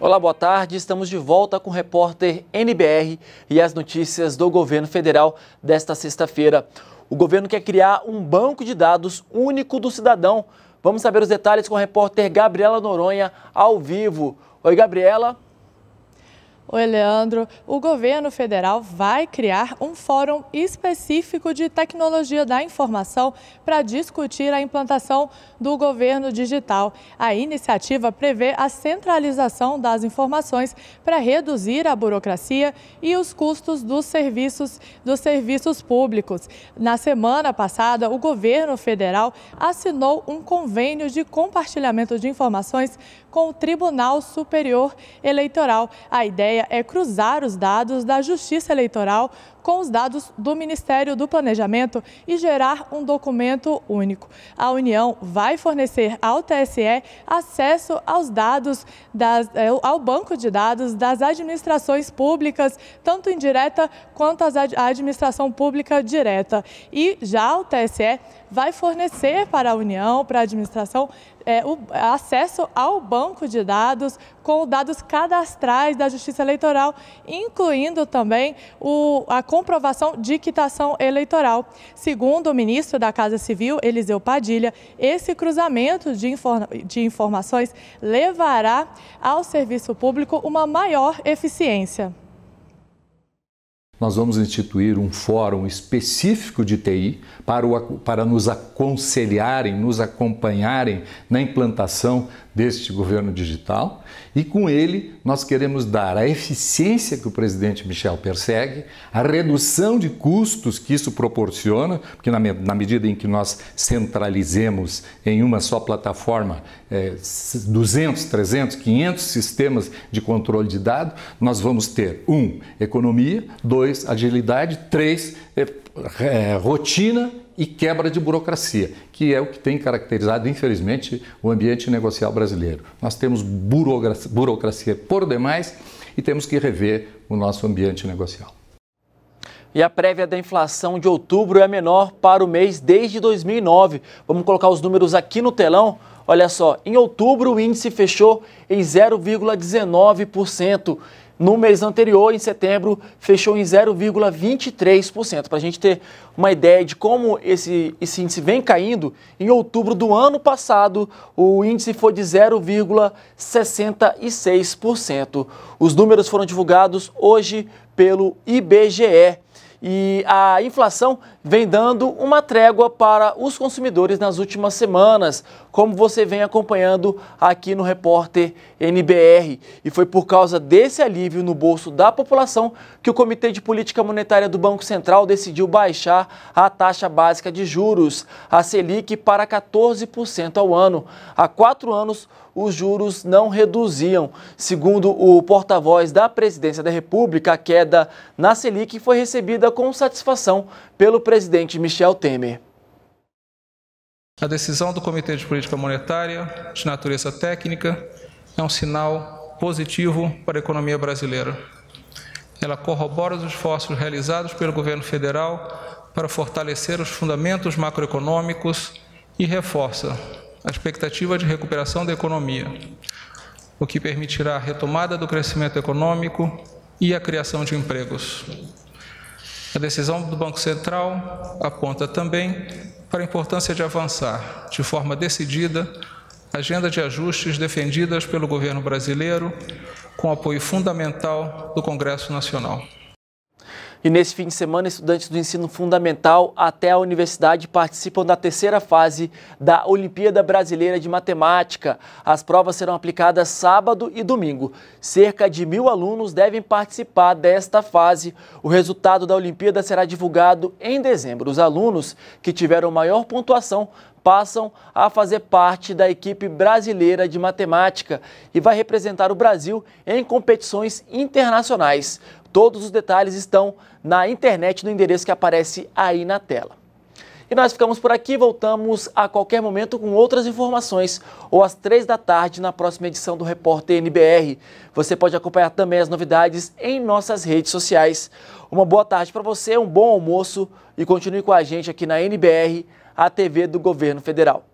Olá, boa tarde. Estamos de volta com o repórter NBR e as notícias do governo federal desta sexta-feira. O governo quer criar um banco de dados único do cidadão. Vamos saber os detalhes com a repórter Gabriela Noronha ao vivo. Oi, Gabriela. Oi, Leandro. O governo federal vai criar um fórum específico de tecnologia da informação para discutir a implantação do governo digital. A iniciativa prevê a centralização das informações para reduzir a burocracia e os custos dos serviços, dos serviços públicos. Na semana passada, o governo federal assinou um convênio de compartilhamento de informações com o Tribunal Superior Eleitoral. A ideia é cruzar os dados da Justiça Eleitoral com os dados do Ministério do Planejamento e gerar um documento único. A União vai fornecer ao TSE acesso aos dados das, é, ao banco de dados das administrações públicas, tanto indireta quanto a administração pública direta. E já o TSE vai fornecer para a União, para a administração, é, o, acesso ao banco de dados com dados cadastrais da Justiça Eleitoral, incluindo também o, a comprovação de quitação eleitoral. Segundo o ministro da Casa Civil, Eliseu Padilha, esse cruzamento de, informa de informações levará ao serviço público uma maior eficiência nós vamos instituir um fórum específico de TI para, o, para nos aconselharem, nos acompanharem na implantação deste governo digital e com ele nós queremos dar a eficiência que o presidente Michel persegue, a redução de custos que isso proporciona, porque na, na medida em que nós centralizemos em uma só plataforma é, 200, 300, 500 sistemas de controle de dados nós vamos ter um economia, dois agilidade, três é, é, rotina e quebra de burocracia, que é o que tem caracterizado, infelizmente, o ambiente negocial brasileiro. Nós temos burocracia, burocracia por demais e temos que rever o nosso ambiente negocial. E a prévia da inflação de outubro é menor para o mês desde 2009. Vamos colocar os números aqui no telão. Olha só, em outubro o índice fechou em 0,19%. No mês anterior, em setembro, fechou em 0,23%. Para a gente ter uma ideia de como esse, esse índice vem caindo, em outubro do ano passado, o índice foi de 0,66%. Os números foram divulgados hoje pelo IBGE e a inflação vem dando uma trégua para os consumidores nas últimas semanas, como você vem acompanhando aqui no repórter NBR. E foi por causa desse alívio no bolso da população que o Comitê de Política Monetária do Banco Central decidiu baixar a taxa básica de juros, a Selic, para 14% ao ano. Há quatro anos, os juros não reduziam. Segundo o porta-voz da Presidência da República, a queda na Selic foi recebida com satisfação pelo presidente Michel Temer. A decisão do Comitê de Política Monetária, de natureza técnica, é um sinal positivo para a economia brasileira. Ela corrobora os esforços realizados pelo governo federal para fortalecer os fundamentos macroeconômicos e reforça a expectativa de recuperação da economia, o que permitirá a retomada do crescimento econômico e a criação de empregos. A decisão do Banco Central aponta também para a importância de avançar de forma decidida a agenda de ajustes defendidas pelo governo brasileiro, com apoio fundamental do Congresso Nacional. E nesse fim de semana, estudantes do ensino fundamental até a universidade participam da terceira fase da Olimpíada Brasileira de Matemática. As provas serão aplicadas sábado e domingo. Cerca de mil alunos devem participar desta fase. O resultado da Olimpíada será divulgado em dezembro. Os alunos que tiveram maior pontuação passam a fazer parte da equipe brasileira de matemática e vai representar o Brasil em competições internacionais. Todos os detalhes estão na internet no endereço que aparece aí na tela. E nós ficamos por aqui, voltamos a qualquer momento com outras informações ou às três da tarde na próxima edição do Repórter NBR. Você pode acompanhar também as novidades em nossas redes sociais. Uma boa tarde para você, um bom almoço e continue com a gente aqui na NBR, a TV do Governo Federal.